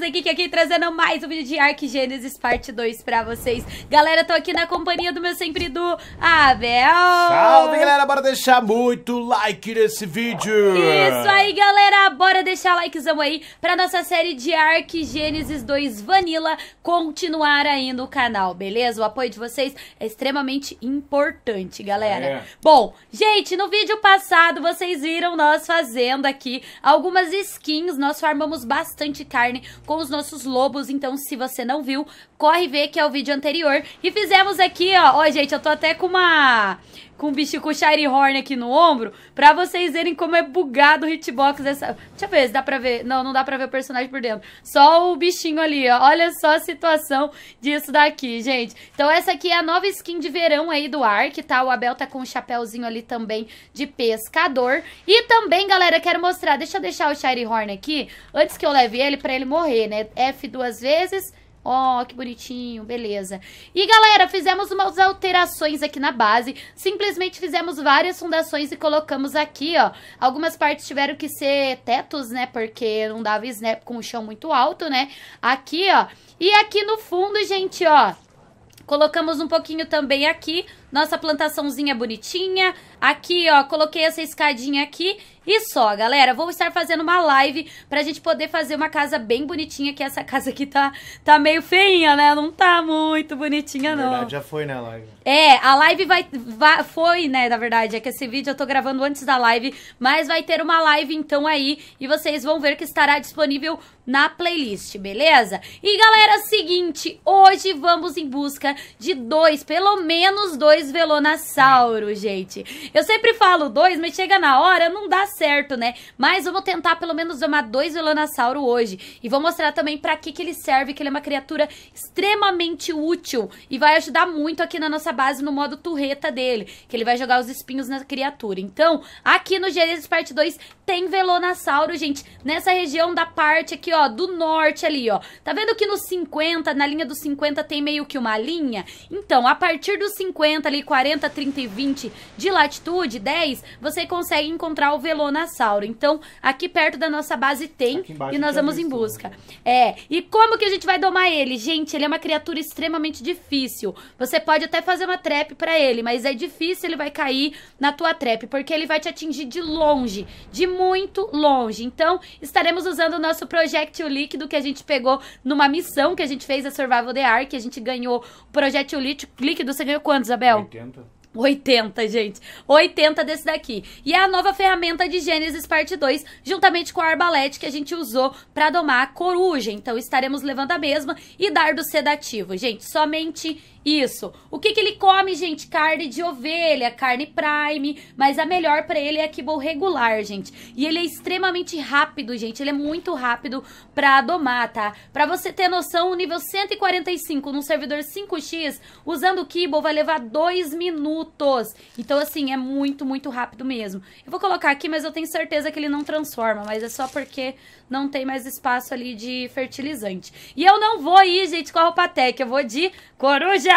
amigos aqui que aqui trazendo mais um vídeo de Ark Gênesis parte 2 pra vocês. Galera, tô aqui na companhia do meu sempre do Abel. Salve, galera! Bora deixar muito like nesse vídeo! Isso aí, galera! Bora deixar likezão aí pra nossa série de Ark Gênesis 2 Vanilla continuar aí no canal, beleza? O apoio de vocês é extremamente importante, galera. É. Bom, gente, no vídeo passado vocês viram nós fazendo aqui algumas skins, nós farmamos bastante carne com os nossos lobos. Então, se você não viu, corre ver que é o vídeo anterior. E fizemos aqui, ó. Ó, gente, eu tô até com uma com o bicho com o Shire Horn aqui no ombro, pra vocês verem como é bugado o hitbox dessa... Deixa eu ver se dá pra ver. Não, não dá pra ver o personagem por dentro. Só o bichinho ali, ó. Olha só a situação disso daqui, gente. Então essa aqui é a nova skin de verão aí do Ark, tá? O Abel tá com um chapéuzinho ali também de pescador. E também, galera, quero mostrar... Deixa eu deixar o Shire Horn aqui, antes que eu leve ele, pra ele morrer, né? F duas vezes... Ó, oh, que bonitinho, beleza. E galera, fizemos umas alterações aqui na base, simplesmente fizemos várias fundações e colocamos aqui, ó. Algumas partes tiveram que ser tetos, né, porque não dava snap com o chão muito alto, né. Aqui, ó. E aqui no fundo, gente, ó, colocamos um pouquinho também aqui nossa plantaçãozinha bonitinha. Aqui, ó, coloquei essa escadinha aqui. E só, galera, vou estar fazendo uma live pra gente poder fazer uma casa bem bonitinha, que essa casa aqui tá, tá meio feinha, né? Não tá muito bonitinha, não. Na verdade, já foi, né, a live? É, a live vai, vai, foi, né, na verdade, é que esse vídeo eu tô gravando antes da live, mas vai ter uma live então aí, e vocês vão ver que estará disponível na playlist, beleza? E galera, é seguinte, hoje vamos em busca de dois, pelo menos dois dois Velonassauros, é. gente. Eu sempre falo dois, mas chega na hora, não dá certo, né? Mas vamos tentar pelo menos domar dois Velonassauros hoje. E vou mostrar também pra que, que ele serve, que ele é uma criatura extremamente útil. E vai ajudar muito aqui na nossa base no modo turreta dele, que ele vai jogar os espinhos na criatura. Então, aqui no Gênesis Parte 2 tem velonassauro, gente, nessa região da parte aqui, ó, do norte ali, ó. Tá vendo que no 50, na linha dos 50 tem meio que uma linha? Então, a partir dos 50 ali 40, 30 e 20 de latitude, 10, você consegue encontrar o Velonassauro. Então, aqui perto da nossa base tem e nós vamos em busca. É, e como que a gente vai domar ele? Gente, ele é uma criatura extremamente difícil. Você pode até fazer uma trap para ele, mas é difícil, ele vai cair na tua trap, porque ele vai te atingir de longe, de muito longe. Então, estaremos usando o nosso projectil líquido que a gente pegou numa missão que a gente fez a Survival the Ark, a gente ganhou o projectil líquido. Você ganhou quantos, Abel? 80? 80, gente. 80 desse daqui. E é a nova ferramenta de Gênesis Parte 2, juntamente com a arbalete que a gente usou para domar a coruja. Então, estaremos levando a mesma e dardo sedativo. Gente, somente isso. O que, que ele come, gente? Carne de ovelha, carne prime, mas a melhor para ele é a kibble regular, gente. E ele é extremamente rápido, gente. Ele é muito rápido para domar, tá? Para você ter noção, o nível 145 num servidor 5x, usando o kibble vai levar 2 minutos minutos. Então, assim, é muito, muito rápido mesmo. Eu vou colocar aqui, mas eu tenho certeza que ele não transforma, mas é só porque não tem mais espaço ali de fertilizante. E eu não vou ir, gente, com a roupa tech, eu vou de coruja!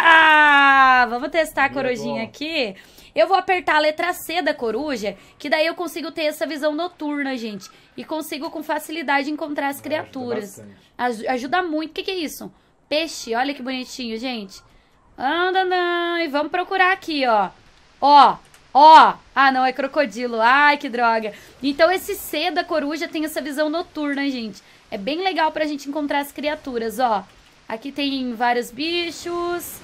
Vamos testar a corujinha aqui. Eu vou apertar a letra C da coruja, que daí eu consigo ter essa visão noturna, gente. E consigo com facilidade encontrar as criaturas. Ajuda, Aj ajuda muito. O que, que é isso? Peixe, olha que bonitinho, gente. Anda, não. E vamos procurar aqui, ó. Ó, ó. Ah, não, é crocodilo. Ai, que droga. Então, esse C da coruja tem essa visão noturna, gente. É bem legal pra gente encontrar as criaturas, ó. Aqui tem vários bichos.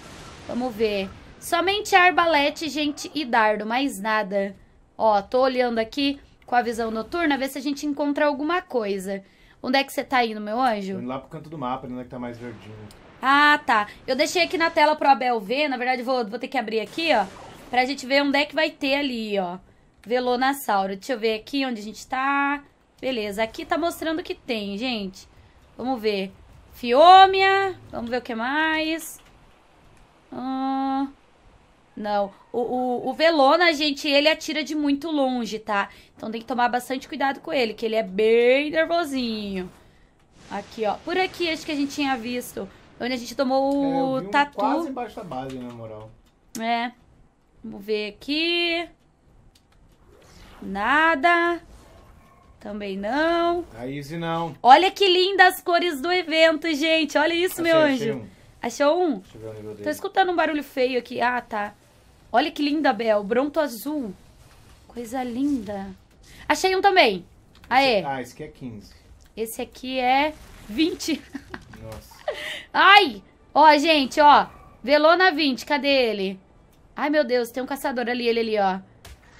Vamos ver. Somente arbalete, gente, e dardo. Mais nada. Ó, tô olhando aqui com a visão noturna, ver se a gente encontra alguma coisa. Onde é que você tá indo, meu anjo? Tô indo lá pro canto do mapa, onde é que tá mais verdinho. Ah, tá. Eu deixei aqui na tela pro Abel ver. Na verdade, vou, vou ter que abrir aqui, ó. Pra gente ver onde é que vai ter ali, ó. Velonassauro. Deixa eu ver aqui onde a gente tá. Beleza, aqui tá mostrando o que tem, gente. Vamos ver. Fiômia. Vamos ver o que mais. Ah, não. O, o, o Velona, gente, ele atira de muito longe, tá? Então tem que tomar bastante cuidado com ele, que ele é bem nervosinho. Aqui, ó. Por aqui, acho que a gente tinha visto Onde a gente tomou o é, um tatu. Quase embaixo da base, na moral. É. Vamos ver aqui. Nada. Também não. Aí se não. Olha que lindas as cores do evento, gente. Olha isso, achei, meu anjo. Achei um. Achou um? Deixa eu ver o nível dele. Tô escutando um barulho feio aqui. Ah, tá. Olha que linda, Bel. Bronto azul. Coisa linda. Achei um também. Aê. Esse, ah, esse aqui é 15. Esse aqui é 20. Nossa. Ai! Ó, gente, ó. Velona 20, cadê ele? Ai, meu Deus, tem um caçador ali, ele ali, ó.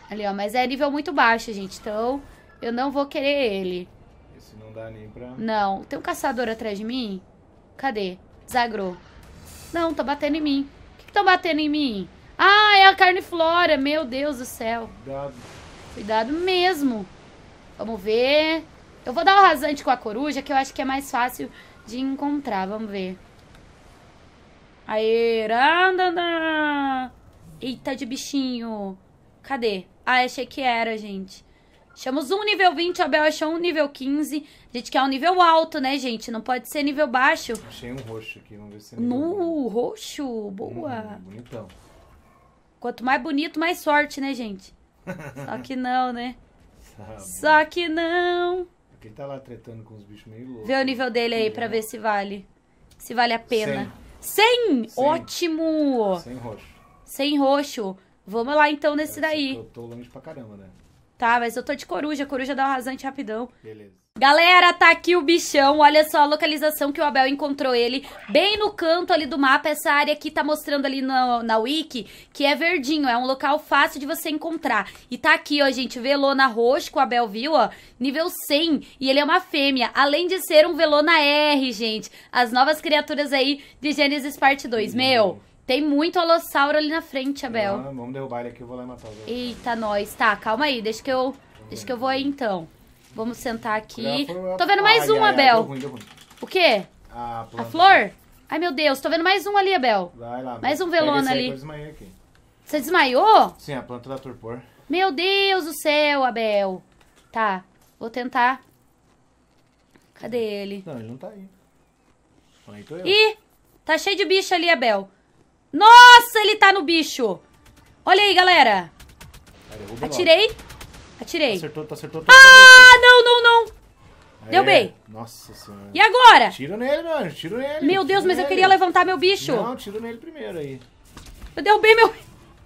Ali, ó. Mas é nível muito baixo, gente. Então, eu não vou querer ele. Esse não dá nem pra... Não. Tem um caçador atrás de mim? Cadê? Zagrou. Não, tá batendo em mim. O que tá batendo em mim? Ah, é a carniflora. Meu Deus do céu. Cuidado. Cuidado mesmo. Vamos ver. Eu vou dar o um rasante com a coruja, que eu acho que é mais fácil de encontrar. Vamos ver. Aê, randana. Eita de bichinho. Cadê? Ah, achei que era, gente. Achamos um nível 20, o Abel achou um nível 15. A gente quer um nível alto, né, gente? Não pode ser nível baixo. Achei um roxo aqui, vamos ver se é nível No, roxo, boa. Hum, bonitão. Quanto mais bonito, mais sorte, né, gente? Só que não, né? Só que não. Porque ele tá lá tretando com os bichos meio loucos. Vê o nível dele aí pra é. ver se vale. Se vale a pena. 100! 100. Ótimo! Sem roxo. Sem roxo. Vamos lá então nesse daí. Eu tô longe pra caramba, né? Tá, mas eu tô de coruja. Coruja dá um rasante rapidão. Beleza. Galera, tá aqui o bichão. Olha só a localização que o Abel encontrou ele. Bem no canto ali do mapa, essa área aqui tá mostrando ali no, na wiki, que é verdinho. É um local fácil de você encontrar. E tá aqui, ó, gente, velona roxo que o Abel viu, ó. Nível 100. E ele é uma fêmea. Além de ser um velona R, gente. As novas criaturas aí de Gênesis Parte 2. Meu... Tem muito alossauro ali na frente, Abel. Não, vamos derrubar ele aqui, eu vou lá matar o Eita, nós. Tá, calma aí, deixa que eu, deixa que eu vou aí então. Vamos sentar aqui. Tô vendo mais ai, um, ai, é, Abel. Ai, deu ruim, deu ruim. O quê? A, a, flor? Ai, meu Deus, tô vendo mais um ali, Abel. Vai lá. Mais um velona ali. Você desmaiou? Sim, a planta da torpor. Meu Deus do céu, Abel. Tá, vou tentar. Cadê ele? Não, ele não tá aí. Aí tô eu. Ih, tá cheio de bicho ali, Abel. Nossa, ele tá no bicho. Olha aí, galera. Atirei. Atirei. Acertou, tu acertou. Tu ah, não, não, não. Aê, Deu é, bem. Nossa senhora. E agora? Tiro nele, mano. Tiro nele. Meu Deus, mas nele. eu queria levantar meu bicho. Não, tiro nele primeiro aí. Eu derrubei meu...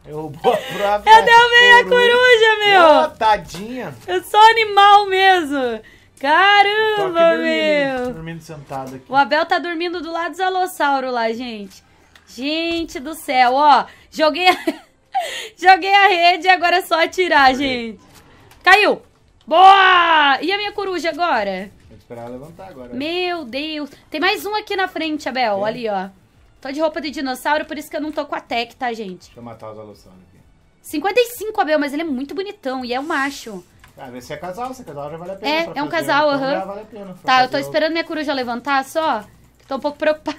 Eu roubou a Eu derrubei a coruja, meu. Oh, tadinha. Eu sou animal mesmo. Caramba, meu. dormindo sentado aqui. O Abel tá dormindo do lado do Zalossauro lá, gente. Gente do céu, ó. Joguei a... Joguei a rede e agora é só atirar, gente. Caiu! Boa! E a minha coruja agora? Tem que esperar ela levantar agora. Meu Deus! Tem mais um aqui na frente, Abel. Tem? Ali, ó. Tô de roupa de dinossauro, por isso que eu não tô com a tech, tá, gente? Deixa eu matar os alossauros aqui. 55, Abel, mas ele é muito bonitão e é um macho. Ah, vê se é casal, se é casal já vale a pena. É, é um casal, então, aham. Uhum. Vale tá, eu tô esperando minha coruja levantar só. Tô um pouco preocupada.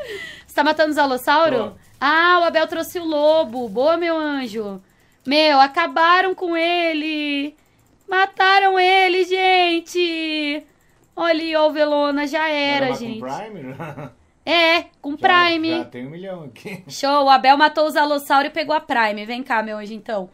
Você tá matando os alossauros? Ah, o Abel trouxe o lobo. Boa, meu anjo. Meu, acabaram com ele. Ali o Velona já era, era gente. Com Prime? É, com já, Prime. Já tem um milhão aqui. Show, o Abel matou os alossauro e pegou a Prime. Vem cá, meu hoje então.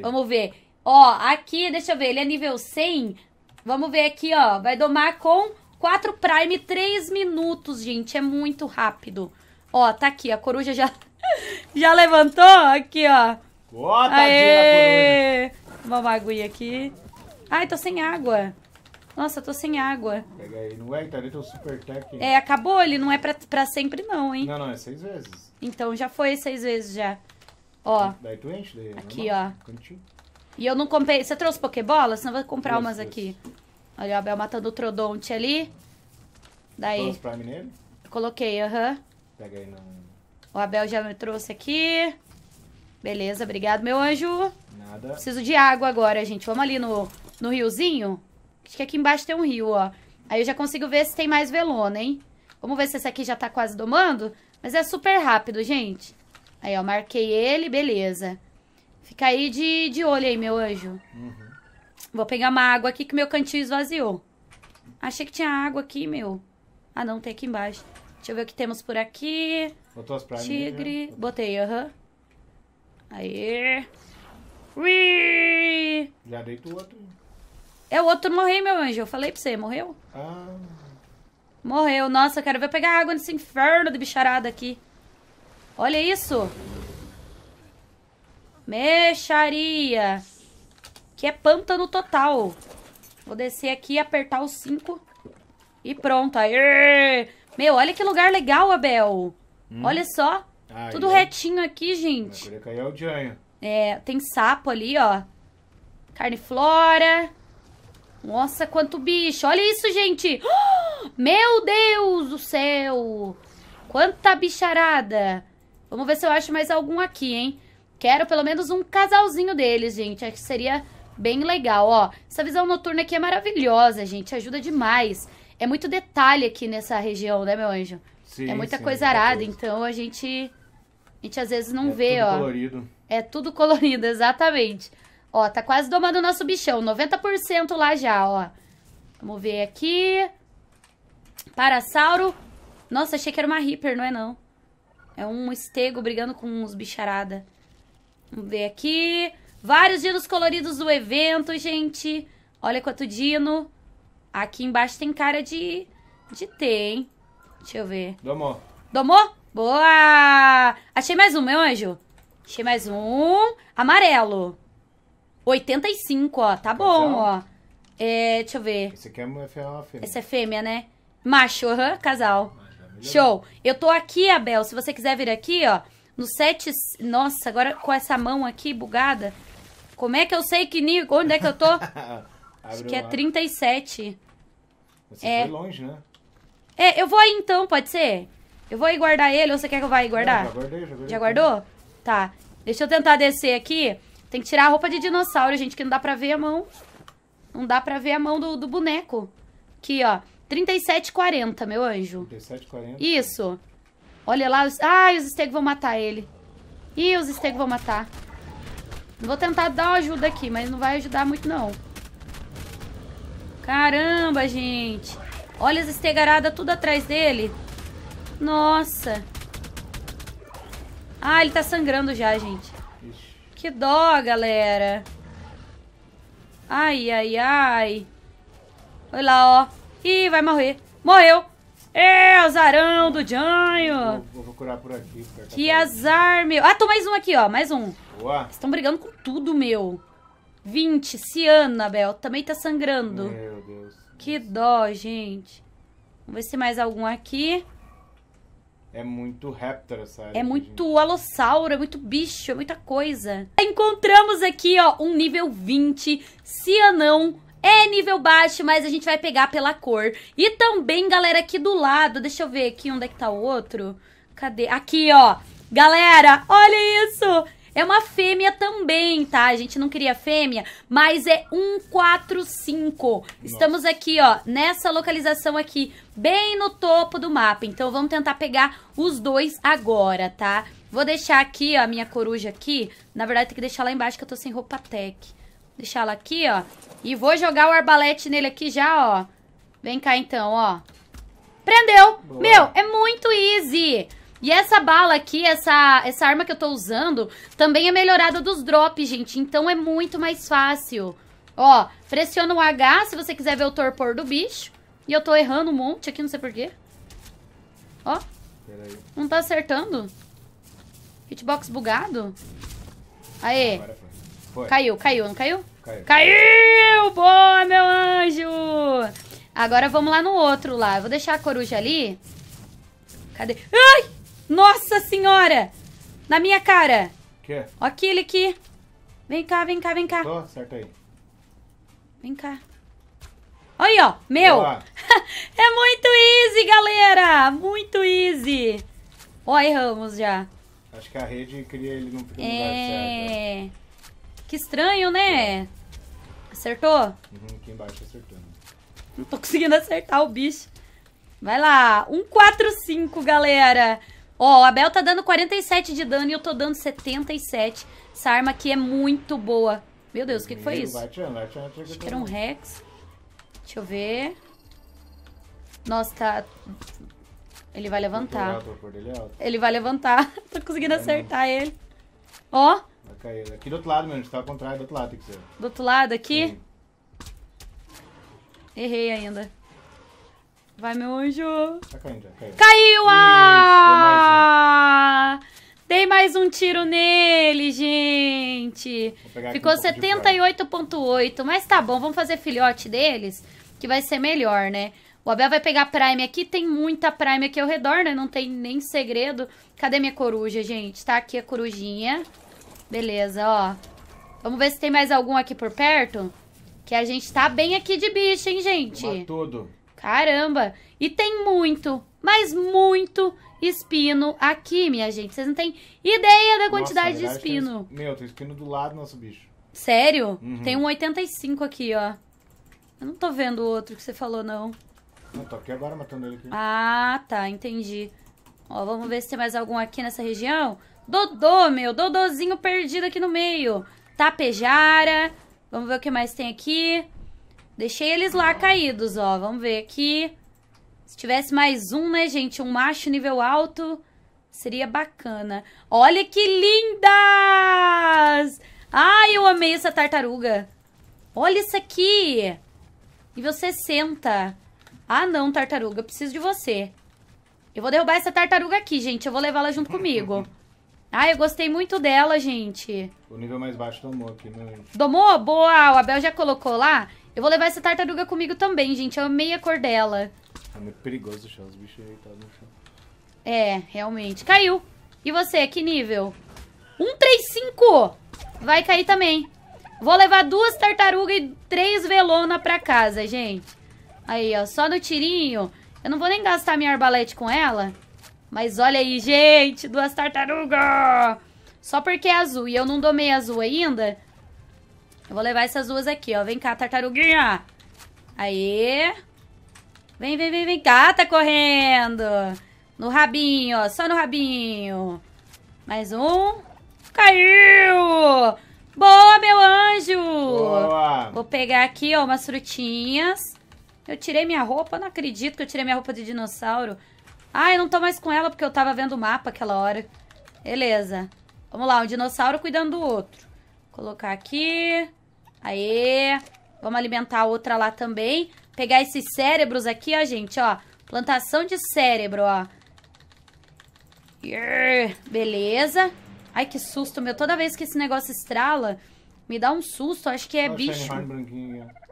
Vamos ver. Ó, aqui, deixa eu ver, ele é nível 100. Vamos ver aqui, ó. Vai domar com 4 Prime, 3 minutos, gente. É muito rápido. Ó, tá aqui, a coruja já, já levantou. Aqui, ó. Ó, tadinha da coruja. Uma aguinha aqui. Ai, tô sem água. Nossa, tô sem água. Pega aí. Não é Italito Super Tech. É, acabou, ele não é pra, pra sempre não, hein? Não, não, é seis vezes. Então já foi seis vezes já. Ó. Daí tu enche daí. Aqui, normal. ó. E eu não comprei. Você trouxe Pokébola? Senão eu vou comprar umas aqui. Olha o Abel matando o Trodonte ali. Daí. Trouxe Prime nele? Coloquei, aham. Uhum. Pega aí, não. O Abel já me trouxe aqui. Beleza, obrigado, meu anjo. Nada. Preciso de água agora, gente. Vamos ali no, no riozinho? Acho que aqui embaixo tem um rio, ó. Aí eu já consigo ver se tem mais velona, hein? Vamos ver se esse aqui já tá quase domando. Mas é super rápido, gente. Aí, ó, marquei ele, beleza. Fica aí de, de olho aí, meu anjo. Uhum. Vou pegar uma água aqui que meu cantinho esvaziou. Achei que tinha água aqui, meu. Ah, não, tem aqui embaixo. Deixa eu ver o que temos por aqui. Botou as né? Tigre. Né? Botei, aham. Uhum. Aí. Ui! Já dei outro. É o outro morreu, meu anjo. Eu falei pra você, morreu? Ah. Morreu. Nossa, eu quero ver pegar água nesse inferno de bicharada aqui. Olha isso. Mexaria. Que é pântano total. Vou descer aqui, apertar os 5. E pronto. Aê! Meu, olha que lugar legal, Abel. Hum. Olha só. Tudo retinho aqui, gente. Cair é, é, tem sapo ali, ó. Carne flora. Nossa, quanto bicho. Olha isso, gente. meu Deus do céu. Quanta bicharada. Vamos ver se eu acho mais algum aqui, hein? Quero pelo menos um casalzinho deles, gente. Acho que seria bem legal, ó. Essa visão noturna aqui é maravilhosa, gente. Ajuda demais. É muito detalhe aqui nessa região, né, meu anjo? Sim, é muita sim, coisa arada, coisa. então a gente... A gente às vezes não é vê, tudo ó. Colorido. É tudo colorido, exatamente. Ó, tá quase domando o nosso bichão. 90% lá já, ó. Vamos ver aqui. Parasauro. Nossa, achei que era uma Reaper, não é não. É um estego brigando com uns bicharada. Vamos ver aqui. Vários dinos coloridos do evento, gente. Olha quanto dino. Aqui embaixo tem cara de, de ter, hein? Deixa eu ver. Domou. Domou? Boa! Achei mais um, meu anjo. Achei mais um. Amarelo. 85, ó. Tá bom, ó. É, deixa eu ver. Esse aqui é uma fêmea. Né? Essa é fêmea, né? Macho, aham, casal. Show. Eu tô aqui, Abel. Se você quiser vir aqui, ó. No 7. Nossa, agora com essa mão aqui bugada. Como é que eu sei que nível. Onde é que eu tô? Acho que é 37. Você é. foi longe, né? É, eu vou aí então, pode ser? Eu vou aí guardar ele ou você quer que eu vá aí guardar? Não, já guardei, já guardei. Já guardou? Tá. Deixa eu tentar descer aqui. Tem que tirar a roupa de dinossauro, gente, que não dá pra ver a mão. Não dá pra ver a mão do, do boneco. Aqui, ó. 37,40, meu anjo. 37,40? Isso. Olha lá. Os... Ai, os Steg vão matar ele. Ih, os Steg vão matar. Vou tentar dar uma ajuda aqui, mas não vai ajudar muito, não. Caramba, gente. Olha as estegaradas tudo atrás dele. Nossa. Ah, ele tá sangrando já, gente. Que dó, galera. Ai, ai, ai. Olha lá, ó. Ih, vai morrer. Morreu. É, azarão do Janho. Vou, vou procurar por aqui. Tá que azar, meu. Ah, tô mais um aqui, ó. Mais um. Boa. Vocês estão brigando com tudo, meu. 20. Ciana, Bel. Também tá sangrando. Meu Deus. Que dó, gente. Vamos ver se mais algum aqui. É muito raptor sabe? É muito gente... alossauro, é muito bicho, é muita coisa. Encontramos aqui, ó, um nível 20, cianão, é nível baixo, mas a gente vai pegar pela cor. E também, galera, aqui do lado, deixa eu ver aqui onde é que tá o outro. Cadê? Aqui, ó. Galera, olha isso! É uma fêmea também, tá? A gente não queria fêmea, mas é 145. Estamos aqui, ó, nessa localização aqui, bem no topo do mapa. Então, vamos tentar pegar os dois agora, tá? Vou deixar aqui, ó, a minha coruja aqui. Na verdade, tem que deixar lá embaixo que eu tô sem roupa tech. Deixar ela aqui, ó. E vou jogar o arbalete nele aqui já, ó. Vem cá, então, ó. Prendeu! Bom. E essa bala aqui, essa, essa arma que eu tô usando, também é melhorada dos drops, gente. Então é muito mais fácil. Ó, pressiona o H se você quiser ver o torpor do bicho. E eu tô errando um monte aqui, não sei porquê. Ó. Não tá acertando. Hitbox bugado. Aê. Foi. Foi. Caiu, caiu, não caiu? Caiu. Caiu! Boa, meu anjo! Agora vamos lá no outro lá. Eu vou deixar a coruja ali. Cadê? Ai! Nossa senhora! Na minha cara! Que? Ó aquele aqui. Vem cá, vem cá, vem cá. Tô, acerta aí. Vem cá. Aí, ó. Meu. é muito easy, galera. Muito easy. Ó, erramos já. Acho que a rede cria ele num primeiro no é... Certo, Que estranho, né? É. Acertou? Uhum, aqui embaixo acertando. Não tô conseguindo acertar o bicho. Vai lá. 145, galera. Ó, o Abel tá dando 47 de dano e eu tô dando 77. Essa arma aqui é muito boa. Meu Deus, o que, que foi isso? Vai Acho que era um Rex. Deixa eu ver. Nossa, tá... Ele vai levantar. É é ele vai levantar. tô conseguindo acertar ele. Ó. Aqui do outro lado, mesmo. Tá ao contrário, do outro lado tem que ser. Do outro lado aqui? Sim. Errei ainda. Vai, meu anjo. Tá caindo, já caiu. Caiu! Ah! Dei mais um tiro nele, gente. Ficou um 78,8. Mas tá bom, vamos fazer filhote deles, que vai ser melhor, né? O Abel vai pegar Prime aqui. Tem muita Prime aqui ao redor, né? Não tem nem segredo. Cadê minha coruja, gente? Tá aqui a corujinha. Beleza, ó. Vamos ver se tem mais algum aqui por perto. Que a gente tá bem aqui de bicho, hein, gente? Uma tudo. Caramba! E tem muito, mas muito espino aqui, minha gente. Vocês não têm ideia da quantidade Nossa, de espino. Tem, meu, tem espino do lado do nosso bicho. Sério? Uhum. Tem um 85 aqui, ó. Eu não tô vendo o outro que você falou, não. Não, tô aqui agora matando ele aqui. Ah, tá, entendi. Ó, vamos ver se tem mais algum aqui nessa região. Dodô, meu, Dodôzinho perdido aqui no meio. Tapejara. Vamos ver o que mais tem aqui. Deixei eles lá caídos, ó. Vamos ver aqui. Se tivesse mais um, né, gente? Um macho nível alto, seria bacana. Olha que lindas! Ai, eu amei essa tartaruga. Olha isso aqui. Nível 60. Ah, não, tartaruga. Eu preciso de você. Eu vou derrubar essa tartaruga aqui, gente. Eu vou levá-la junto comigo. Ah, eu gostei muito dela, gente. O nível mais baixo domou aqui, né? Domou? Boa! O Abel já colocou lá. Eu vou levar essa tartaruga comigo também, gente. Eu amei a cor dela. É muito perigoso deixar os bichos deitados no chão. É, realmente. Caiu. E você, que nível? 135! Vai cair também. Vou levar duas tartarugas e três velona pra casa, gente. Aí, ó, só no tirinho. Eu não vou nem gastar minha arbalete com ela. Mas olha aí, gente, duas tartarugas! Só porque é azul e eu não domei azul ainda, eu vou levar essas duas aqui, ó. Vem cá, tartaruguinha. Aí. Vem, vem, vem, vem cá. Tá correndo. No rabinho, ó. Só no rabinho. Mais um. Caiu! Boa, meu anjo! Boa! Vou pegar aqui, ó, umas frutinhas. Eu tirei minha roupa. Não acredito que eu tirei minha roupa de dinossauro. Ah, eu não tô mais com ela porque eu tava vendo o mapa aquela hora. Beleza. Vamos lá, um dinossauro cuidando do outro. Vou colocar aqui. Aê! Vamos alimentar a outra lá também. Pegar esses cérebros aqui, ó, gente, ó. Plantação de cérebro, ó. Yeah, beleza. Ai, que susto, meu. Toda vez que esse negócio estrala, me dá um susto. Acho que é oh, bicho.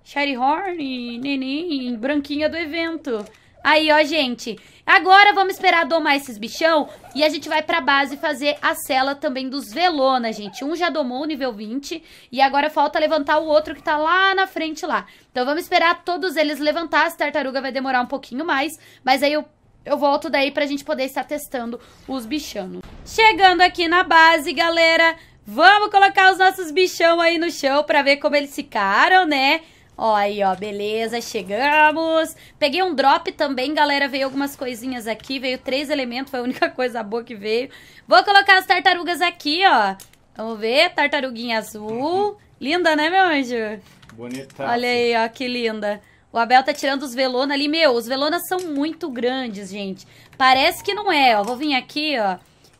Shiny Horn, neném, branquinha do evento. Aí, ó, gente. Agora vamos esperar domar esses bichão e a gente vai pra base fazer a cela também dos Velona, gente. Um já domou o nível 20 e agora falta levantar o outro que tá lá na frente lá. Então vamos esperar todos eles levantar, as tartaruga vai demorar um pouquinho mais, mas aí eu eu volto daí pra gente poder estar testando os bichanos. Chegando aqui na base, galera, vamos colocar os nossos bichão aí no chão pra ver como eles ficaram, né? Ó, aí, ó, beleza, chegamos. Peguei um drop também, galera, veio algumas coisinhas aqui, veio três elementos, foi a única coisa boa que veio. Vou colocar as tartarugas aqui, ó. Vamos ver, tartaruguinha azul. Linda, né, meu anjo? Bonita. Olha aí, ó, que linda. O Abel tá tirando os velonas ali. Meu, os velonas são muito grandes, gente. Parece que não é, ó. Vou vir aqui, ó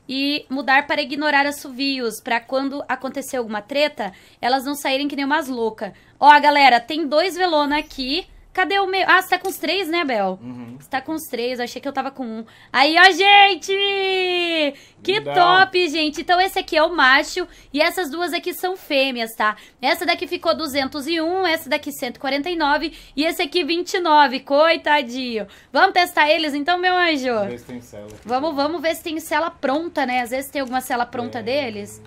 e mudar para ignorar assovios, para quando acontecer alguma treta, elas não saírem que nem umas loucas. Ó, galera, tem dois Velona aqui Cadê o meu? Ah, você tá com os três, né, Bel? Uhum. Você tá com os três, eu achei que eu tava com um. Aí, ó, gente! Que Não. top, gente! Então, esse aqui é o macho e essas duas aqui são fêmeas, tá? Essa daqui ficou 201, essa daqui 149 e esse aqui 29. Coitadinho! Vamos testar eles então, meu anjo? Vamos, tem cela. vamos, vamos ver se tem cela pronta, né? Às vezes tem alguma cela pronta é... deles.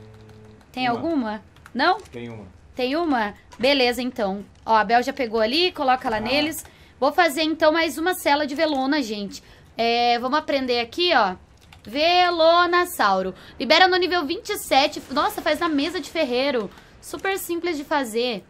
Tem uma. alguma? Não? Tem uma. Tem uma? Beleza, então. Ó, a Bel já pegou ali, coloca lá ah. neles. Vou fazer, então, mais uma cela de velona, gente. É, vamos aprender aqui, ó. Velonassauro. Libera no nível 27. Nossa, faz na mesa de ferreiro. Super simples de fazer.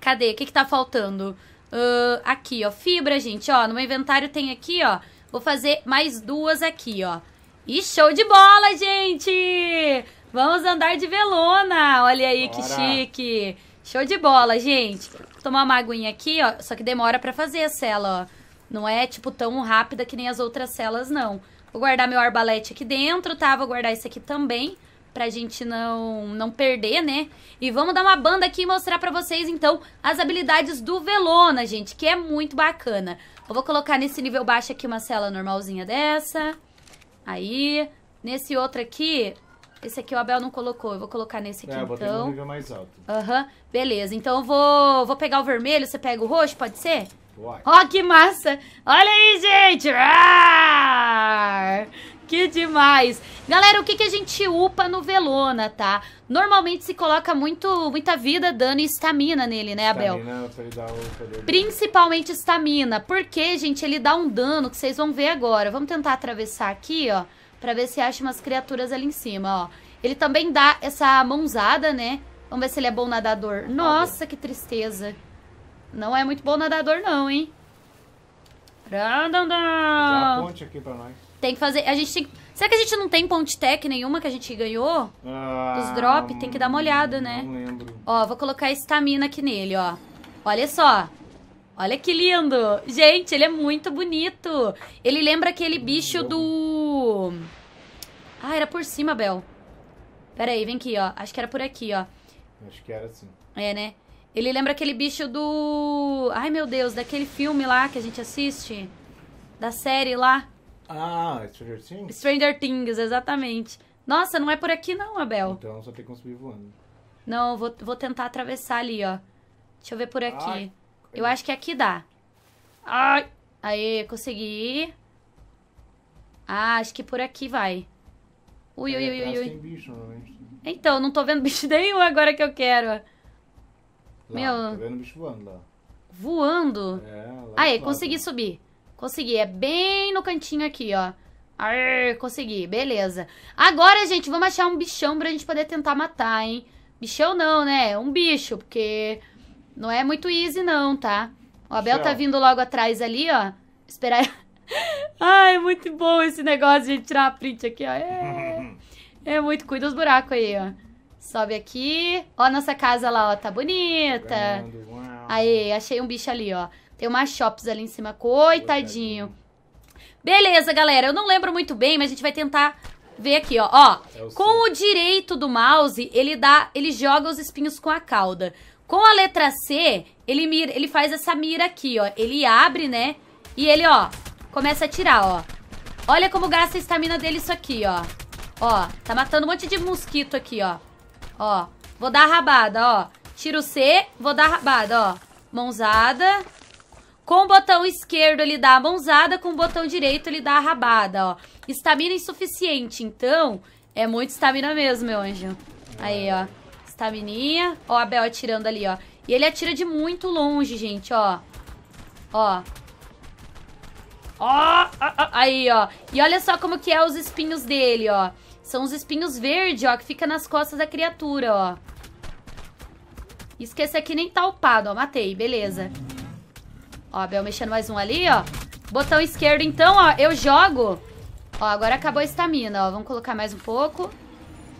Cadê? O que, que tá faltando? Uh, aqui, ó. Fibra, gente, ó. No meu inventário tem aqui, ó. Vou fazer mais duas aqui, ó. E show de bola, gente! Vamos andar de velona. Olha aí Bora. que chique. Show de bola, gente tomar uma aguinha aqui, ó. Só que demora para fazer a cela, ó. Não é, tipo, tão rápida que nem as outras celas, não. Vou guardar meu arbalete aqui dentro, tá? Vou guardar esse aqui também, pra gente não, não perder, né? E vamos dar uma banda aqui e mostrar pra vocês, então, as habilidades do Velona, gente, que é muito bacana. Eu vou colocar nesse nível baixo aqui uma cela normalzinha dessa. Aí, nesse outro aqui, esse aqui o Abel não colocou, eu vou colocar nesse aqui é, então. É, um nível mais alto. Aham, uhum. beleza. Então eu vou, vou pegar o vermelho, você pega o roxo, pode ser? Vai. Ó, oh, que massa! Olha aí, gente! Ah! Que demais! Galera, o que, que a gente upa no Velona, tá? Normalmente se coloca muito, muita vida, dano e estamina nele, né, Abel? Estamina, um... Principalmente estamina. Porque, gente, ele dá um dano que vocês vão ver agora. Vamos tentar atravessar aqui, ó. Pra ver se acha umas criaturas ali em cima, ó. Ele também dá essa mãozada, né? Vamos ver se ele é bom nadador. Nossa, que tristeza. Não é muito bom nadador, não, hein? Dá ponte aqui pra nós. Tem que fazer... A gente tem... Será que a gente não tem ponte tech nenhuma que a gente ganhou? Ah, Dos drop? Tem que dar uma olhada, né? Não lembro. Ó, vou colocar estamina aqui nele, ó. Olha só. Olha que lindo! Gente, ele é muito bonito. Ele lembra aquele bicho do... Ah, era por cima, Bel. Pera aí, vem aqui, ó. Acho que era por aqui, ó. Acho que era assim. É, né? Ele lembra aquele bicho do... Ai, meu Deus, daquele filme lá que a gente assiste. Da série lá. Ah, Stranger Things? Stranger Things, exatamente. Nossa, não é por aqui não, Abel. Então só tem que subir voando. Não, vou, vou tentar atravessar ali, ó. Deixa eu ver por aqui. Ai. Eu acho que aqui dá. Ai! Aê, consegui. Ah, acho que por aqui vai. Ui, ui, é, ui, ui, ui. Bicho, então, não tô vendo bicho nenhum agora que eu quero. Lá, Meu. Tô vendo bicho voando lá. Voando? É, lá Aê, consegui lá. subir. Consegui. É bem no cantinho aqui, ó. Aê, consegui. Beleza. Agora, gente, vamos achar um bichão pra gente poder tentar matar, hein? Bichão não, né? Um bicho, porque não é muito easy, não, tá? O Abel tá vindo logo atrás ali, ó. Esperar. Ai, é muito bom esse negócio de tirar a print aqui, ó. É, é muito. Cuida os buracos aí, ó. Sobe aqui. Ó, a nossa casa lá, ó. Tá bonita. Aí, achei um bicho ali, ó. Tem umas shops ali em cima. Coitadinho. Beleza, galera. Eu não lembro muito bem, mas a gente vai tentar ver aqui, ó. Ó, é com o direito do mouse, ele dá, ele joga os espinhos com a cauda. Com a letra C, ele mira, ele faz essa mira aqui, ó. Ele abre, né? E ele, ó, começa a tirar, ó. Olha como gasta a estamina dele isso aqui, ó. Ó, tá matando um monte de mosquito aqui, ó. Ó, vou dar a rabada, ó. Tiro C, vou dar a rabada, ó. Mãozada. Com o botão esquerdo ele dá a mãozada, com o botão direito ele dá a rabada, ó. Estamina é insuficiente, então é muito estamina mesmo, meu anjo. Aí, ó. Tá, estamininha. Ó, a Bel atirando ali, ó. E ele atira de muito longe, gente, ó. Ó. Ó, aí, ó. E olha só como que é os espinhos dele, ó. São os espinhos verdes, ó, que fica nas costas da criatura, ó. Esqueci aqui nem tá upado, ó. Matei, beleza. Ó, a Bel mexendo mais um ali, ó. Botão esquerdo, então, ó, eu jogo. Ó, agora acabou a estamina, ó. Vamos colocar mais um pouco.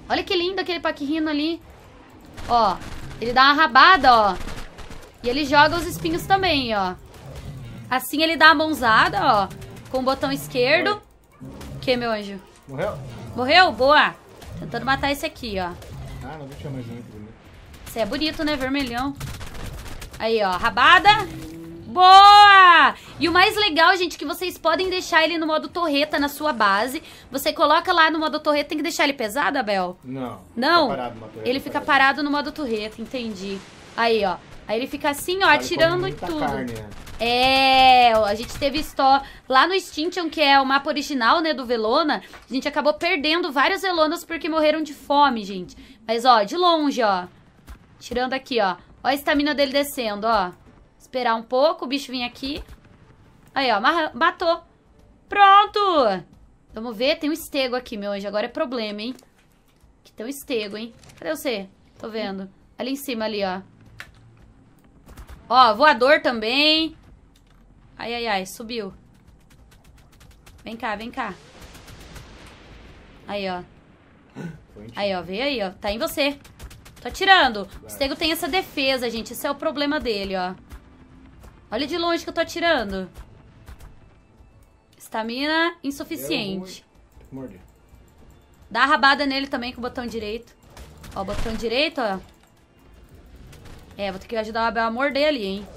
Olha que lindo aquele paquirrino ali. Ó, ele dá uma rabada, ó. E ele joga os espinhos também, ó. Assim ele dá a mãozada, ó. Com o botão esquerdo. O que, meu anjo? Morreu? Morreu? Boa. Tentando matar esse aqui, ó. Ah, não tinha mais um aqui Você é bonito, né? Vermelhão. Aí, ó. Rabada. Boa! E o mais legal, gente, é que vocês podem deixar ele no modo torreta na sua base. Você coloca lá no modo torreta, tem que deixar ele pesado, Abel? Não. Não? Fica torreta, ele fica parado no modo torreta, entendi. Aí, ó. Aí ele fica assim, ó, atirando em tudo. Carne, né? É, é a gente teve store lá no Extinction, que é o mapa original, né, do Velona. A gente acabou perdendo vários Velonas porque morreram de fome, gente. Mas, ó, de longe, ó. Tirando aqui, ó. Ó a estamina dele descendo, ó. Esperar um pouco, o bicho vir aqui. Aí, ó, matou. Pronto! Vamos ver, tem um estego aqui, meu anjo. Agora é problema, hein? Que tem um estego, hein? Cadê você? Tô vendo. Ali em cima, ali, ó. Ó, voador também. Ai, ai, ai, subiu. Vem cá, vem cá. Aí, ó. Aí, ó, veio aí, ó. Tá em você. Tô atirando. O estego tem essa defesa, gente. Esse é o problema dele, ó. Olha de longe que eu tô atirando. Estamina insuficiente. Eu... Mordi. Dá a rabada nele também com o botão direito. Ó, o botão direito, ó. É, vou ter que ajudar o Abel a morder ali, hein.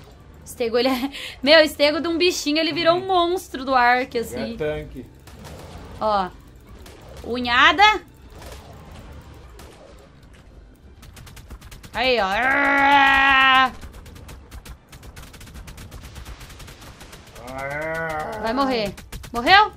estego, ele é... Meu, estego de um bichinho, ele virou um monstro do arco, assim. É tanque. Ó. Unhada. Aí, ó. Vai morrer. Morreu?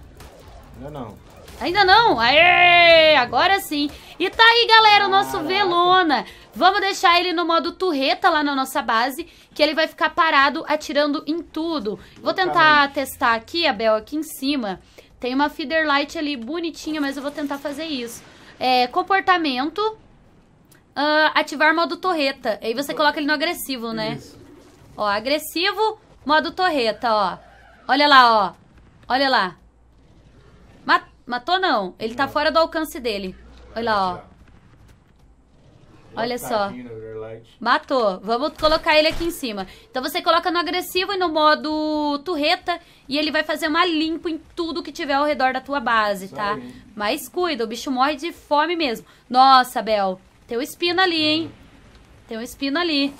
Ainda não. Ainda não? Aê! Agora sim. E tá aí, galera, o nosso Caraca. Velona. Vamos deixar ele no modo turreta lá na nossa base, que ele vai ficar parado atirando em tudo. Vou tentar testar aqui, Abel, aqui em cima. Tem uma feeder light ali bonitinha, mas eu vou tentar fazer isso. É, comportamento, uh, ativar modo torreta. Aí você coloca ele no agressivo, né? Isso. Ó, agressivo, modo torreta, ó. Olha lá, ó. Olha lá. Mat matou não. Ele tá fora do alcance dele. Olha lá, ó. Olha só. Matou. Vamos colocar ele aqui em cima. Então você coloca no agressivo e no modo turreta e ele vai fazer uma limpa em tudo que tiver ao redor da tua base, tá? Mas cuida, o bicho morre de fome mesmo. Nossa, Bel. Tem um espino ali, hein? Hum. Tem um espino ali.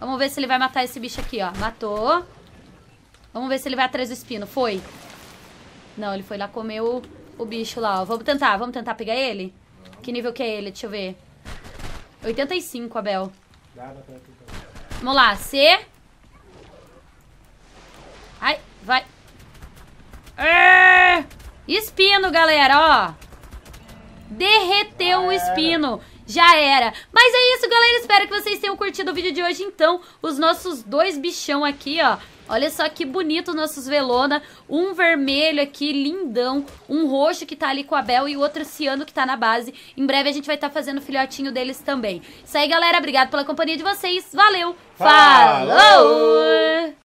Vamos ver se ele vai matar esse bicho aqui, ó. Matou. Vamos ver se ele vai atrás do espino. Foi. Não, ele foi lá comer o, o bicho lá, ó. Vamos tentar, vamos tentar pegar ele? Não. Que nível que é ele? Deixa eu ver. 85, Abel. Vamos lá, C. Ai, vai. É! Espino, galera, ó. Derreteu o ah, espino. Já era. Mas é isso, galera. Espero que vocês tenham curtido o vídeo de hoje, então. Os nossos dois bichão aqui, ó. Olha só que bonito nossos Velona. Um vermelho aqui, lindão. Um roxo que tá ali com a Bel e outro ciano que tá na base. Em breve a gente vai estar tá fazendo o filhotinho deles também. Isso aí, galera. Obrigado pela companhia de vocês. Valeu! Falou! Falou.